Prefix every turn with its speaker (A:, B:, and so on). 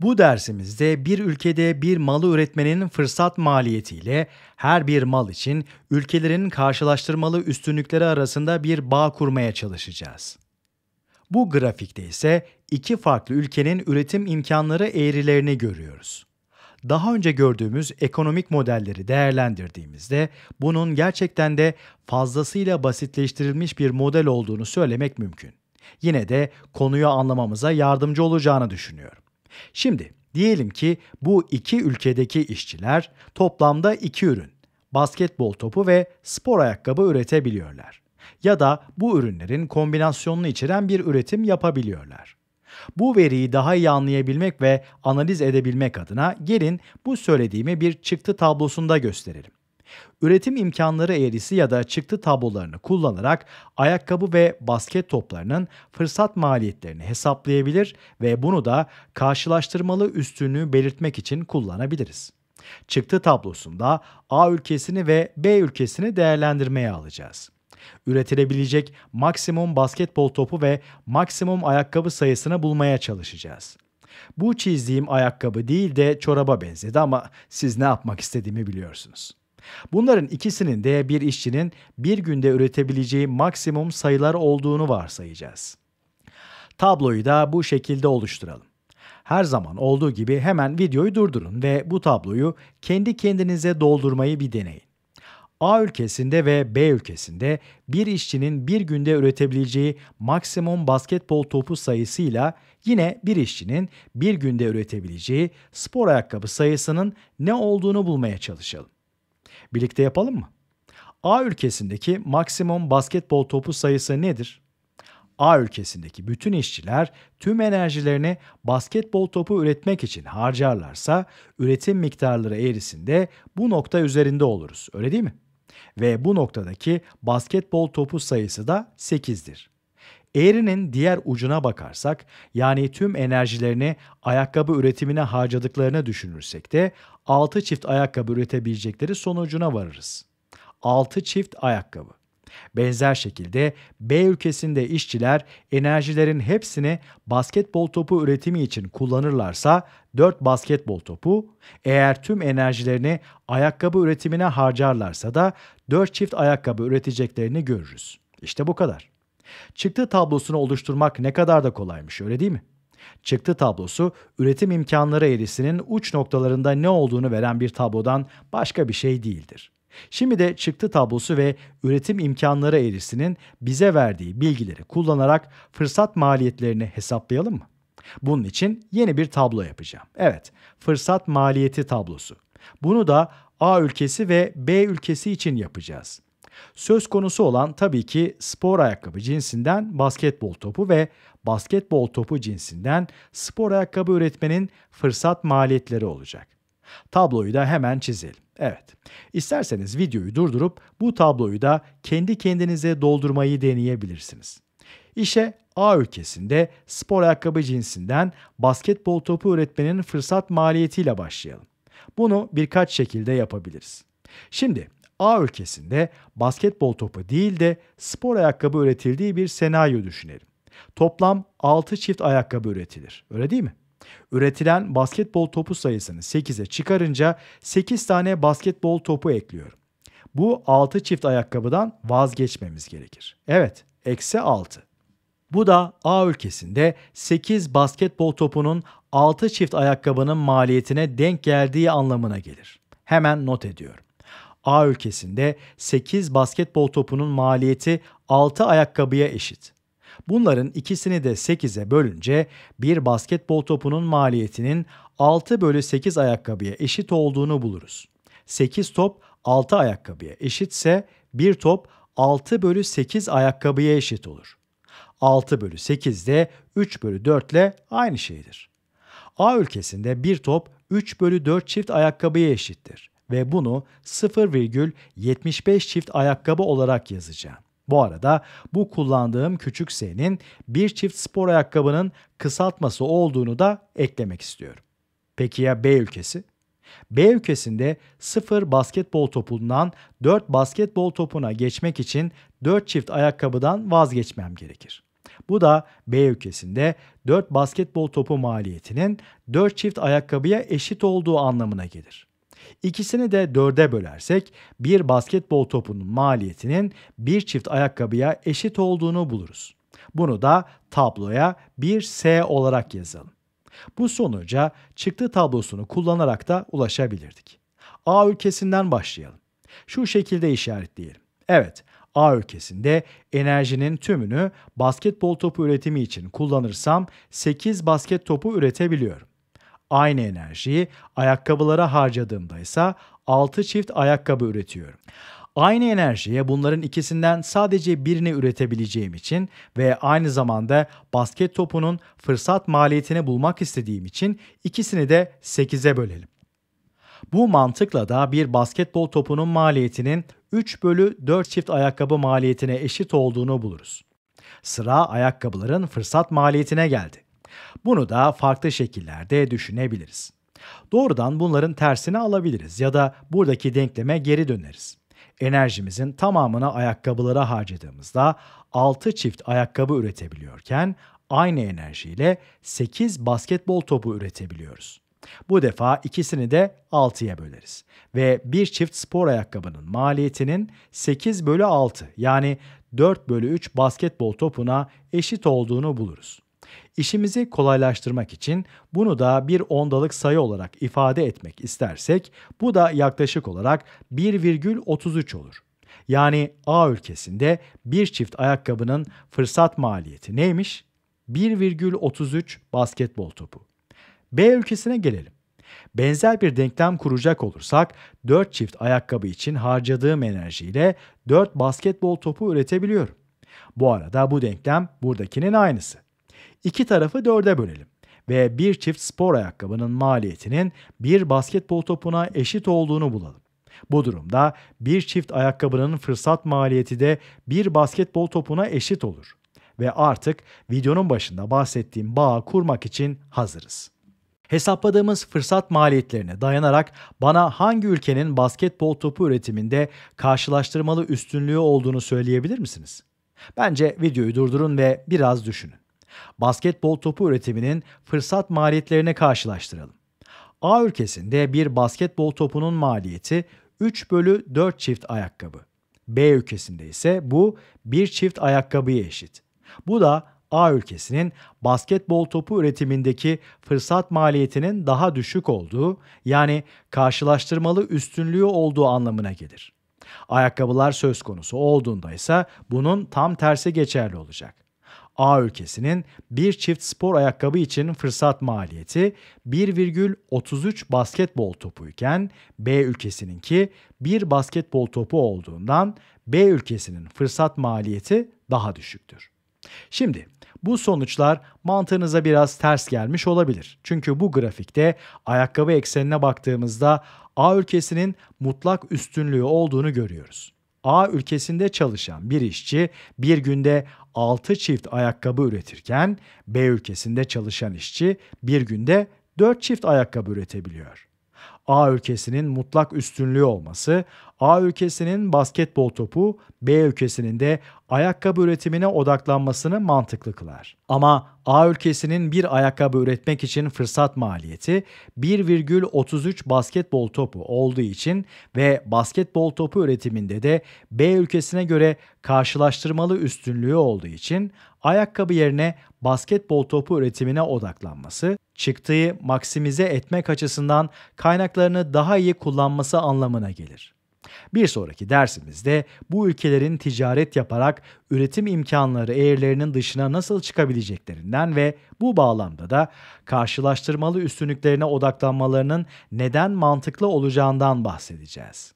A: Bu dersimizde bir ülkede bir malı üretmenin fırsat maliyetiyle her bir mal için ülkelerin karşılaştırmalı üstünlükleri arasında bir bağ kurmaya çalışacağız. Bu grafikte ise iki farklı ülkenin üretim imkanları eğrilerini görüyoruz. Daha önce gördüğümüz ekonomik modelleri değerlendirdiğimizde bunun gerçekten de fazlasıyla basitleştirilmiş bir model olduğunu söylemek mümkün. Yine de konuyu anlamamıza yardımcı olacağını düşünüyorum. Şimdi diyelim ki bu iki ülkedeki işçiler toplamda iki ürün, basketbol topu ve spor ayakkabı üretebiliyorlar. Ya da bu ürünlerin kombinasyonunu içeren bir üretim yapabiliyorlar. Bu veriyi daha iyi anlayabilmek ve analiz edebilmek adına gelin bu söylediğimi bir çıktı tablosunda gösterelim. Üretim imkanları eğrisi ya da çıktı tablolarını kullanarak ayakkabı ve basket toplarının fırsat maliyetlerini hesaplayabilir ve bunu da karşılaştırmalı üstünlüğü belirtmek için kullanabiliriz. Çıktı tablosunda A ülkesini ve B ülkesini değerlendirmeye alacağız. Üretilebilecek maksimum basketbol topu ve maksimum ayakkabı sayısını bulmaya çalışacağız. Bu çizdiğim ayakkabı değil de çoraba benzedi ama siz ne yapmak istediğimi biliyorsunuz. Bunların ikisinin de bir işçinin bir günde üretebileceği maksimum sayılar olduğunu varsayacağız. Tabloyu da bu şekilde oluşturalım. Her zaman olduğu gibi hemen videoyu durdurun ve bu tabloyu kendi kendinize doldurmayı bir deneyin. A ülkesinde ve B ülkesinde bir işçinin bir günde üretebileceği maksimum basketbol topu sayısıyla yine bir işçinin bir günde üretebileceği spor ayakkabı sayısının ne olduğunu bulmaya çalışalım. Birlikte yapalım mı? A ülkesindeki maksimum basketbol topu sayısı nedir? A ülkesindeki bütün işçiler tüm enerjilerini basketbol topu üretmek için harcarlarsa üretim miktarları eğrisinde bu nokta üzerinde oluruz. Öyle değil mi? Ve bu noktadaki basketbol topu sayısı da 8'dir. Eğrinin diğer ucuna bakarsak, yani tüm enerjilerini ayakkabı üretimine harcadıklarını düşünürsek de 6 çift ayakkabı üretebilecekleri sonucuna varırız. 6 çift ayakkabı. Benzer şekilde B ülkesinde işçiler enerjilerin hepsini basketbol topu üretimi için kullanırlarsa 4 basketbol topu, eğer tüm enerjilerini ayakkabı üretimine harcarlarsa da 4 çift ayakkabı üreteceklerini görürüz. İşte bu kadar. Çıktı tablosunu oluşturmak ne kadar da kolaymış öyle değil mi? Çıktı tablosu üretim imkanları eğrisinin uç noktalarında ne olduğunu veren bir tablodan başka bir şey değildir. Şimdi de çıktı tablosu ve üretim imkanları eğrisinin bize verdiği bilgileri kullanarak fırsat maliyetlerini hesaplayalım mı? Bunun için yeni bir tablo yapacağım. Evet, fırsat maliyeti tablosu. Bunu da A ülkesi ve B ülkesi için yapacağız. Söz konusu olan tabii ki spor ayakkabı cinsinden basketbol topu ve basketbol topu cinsinden spor ayakkabı üretmenin fırsat maliyetleri olacak. Tabloyu da hemen çizelim. Evet. İsterseniz videoyu durdurup bu tabloyu da kendi kendinize doldurmayı deneyebilirsiniz. İşe A ülkesinde spor ayakkabı cinsinden basketbol topu üretmenin fırsat maliyetiyle başlayalım. Bunu birkaç şekilde yapabiliriz. Şimdi A ülkesinde basketbol topu değil de spor ayakkabı üretildiği bir senaryo düşünelim. Toplam 6 çift ayakkabı üretilir. Öyle değil mi? Üretilen basketbol topu sayısını 8'e çıkarınca 8 tane basketbol topu ekliyorum. Bu 6 çift ayakkabıdan vazgeçmemiz gerekir. Evet, eksi 6. Bu da A ülkesinde 8 basketbol topunun 6 çift ayakkabının maliyetine denk geldiği anlamına gelir. Hemen not ediyorum. A ülkesinde 8 basketbol topunun maliyeti 6 ayakkabıya eşit. Bunların ikisini de 8'e bölünce bir basketbol topunun maliyetinin 6 bölü 8 ayakkabıya eşit olduğunu buluruz. 8 top 6 ayakkabıya eşitse bir top 6 bölü 8 ayakkabıya eşit olur. 6 bölü 8 de 3 bölü 4 ile aynı şeydir. A ülkesinde bir top 3 bölü 4 çift ayakkabıya eşittir ve bunu 0,75 çift ayakkabı olarak yazacağım. Bu arada bu kullandığım küçük S'nin bir çift spor ayakkabının kısaltması olduğunu da eklemek istiyorum. Peki ya B ülkesi? B ülkesinde 0 basketbol topundan 4 basketbol topuna geçmek için 4 çift ayakkabıdan vazgeçmem gerekir. Bu da B ülkesinde 4 basketbol topu maliyetinin 4 çift ayakkabıya eşit olduğu anlamına gelir. İkisini de dörde bölersek bir basketbol topunun maliyetinin bir çift ayakkabıya eşit olduğunu buluruz. Bunu da tabloya bir s olarak yazalım. Bu sonuca çıktı tablosunu kullanarak da ulaşabilirdik. A ülkesinden başlayalım. Şu şekilde işaretleyelim. Evet, A ülkesinde enerjinin tümünü basketbol topu üretimi için kullanırsam 8 basket topu üretebiliyorum. Aynı enerjiyi ayakkabılara harcadığımda ise 6 çift ayakkabı üretiyorum. Aynı enerjiye bunların ikisinden sadece birini üretebileceğim için ve aynı zamanda basket topunun fırsat maliyetini bulmak istediğim için ikisini de 8'e bölelim. Bu mantıkla da bir basketbol topunun maliyetinin 3 bölü 4 çift ayakkabı maliyetine eşit olduğunu buluruz. Sıra ayakkabıların fırsat maliyetine geldi. Bunu da farklı şekillerde düşünebiliriz. Doğrudan bunların tersini alabiliriz ya da buradaki denkleme geri döneriz. Enerjimizin tamamını ayakkabılara harcadığımızda 6 çift ayakkabı üretebiliyorken aynı enerjiyle 8 basketbol topu üretebiliyoruz. Bu defa ikisini de 6'ya böleriz. Ve bir çift spor ayakkabının maliyetinin 8 bölü 6 yani 4 bölü 3 basketbol topuna eşit olduğunu buluruz. İşimizi kolaylaştırmak için bunu da bir ondalık sayı olarak ifade etmek istersek bu da yaklaşık olarak 1,33 olur. Yani A ülkesinde bir çift ayakkabının fırsat maliyeti neymiş? 1,33 basketbol topu. B ülkesine gelelim. Benzer bir denklem kuracak olursak 4 çift ayakkabı için harcadığım enerjiyle 4 basketbol topu üretebiliyorum. Bu arada bu denklem buradakinin aynısı. İki tarafı dörde bölelim ve bir çift spor ayakkabının maliyetinin bir basketbol topuna eşit olduğunu bulalım. Bu durumda bir çift ayakkabının fırsat maliyeti de bir basketbol topuna eşit olur. Ve artık videonun başında bahsettiğim bağı kurmak için hazırız. Hesapladığımız fırsat maliyetlerine dayanarak bana hangi ülkenin basketbol topu üretiminde karşılaştırmalı üstünlüğü olduğunu söyleyebilir misiniz? Bence videoyu durdurun ve biraz düşünün. Basketbol topu üretiminin fırsat maliyetlerine karşılaştıralım. A ülkesinde bir basketbol topunun maliyeti 3 bölü 4 çift ayakkabı. B ülkesinde ise bu bir çift ayakkabıya eşit. Bu da A ülkesinin basketbol topu üretimindeki fırsat maliyetinin daha düşük olduğu, yani karşılaştırmalı üstünlüğü olduğu anlamına gelir. Ayakkabılar söz konusu olduğunda ise bunun tam tersi geçerli olacak. A ülkesinin bir çift spor ayakkabı için fırsat maliyeti 1,33 basketbol topu iken B ülkesininki bir basketbol topu olduğundan B ülkesinin fırsat maliyeti daha düşüktür. Şimdi bu sonuçlar mantığınıza biraz ters gelmiş olabilir. Çünkü bu grafikte ayakkabı eksenine baktığımızda A ülkesinin mutlak üstünlüğü olduğunu görüyoruz. A ülkesinde çalışan bir işçi bir günde 6 çift ayakkabı üretirken B ülkesinde çalışan işçi bir günde 4 çift ayakkabı üretebiliyor. A ülkesinin mutlak üstünlüğü olması, A ülkesinin basketbol topu, B ülkesinin de ayakkabı üretimine odaklanmasını mantıklı kılar. Ama A ülkesinin bir ayakkabı üretmek için fırsat maliyeti 1,33 basketbol topu olduğu için ve basketbol topu üretiminde de B ülkesine göre karşılaştırmalı üstünlüğü olduğu için ayakkabı yerine basketbol topu üretimine odaklanması çıktığı maksimize etmek açısından kaynak kaynaklarını daha iyi kullanması anlamına gelir. Bir sonraki dersimizde bu ülkelerin ticaret yaparak üretim imkanları eğrilerinin dışına nasıl çıkabileceklerinden ve bu bağlamda da karşılaştırmalı üstünlüklerine odaklanmalarının neden mantıklı olacağından bahsedeceğiz.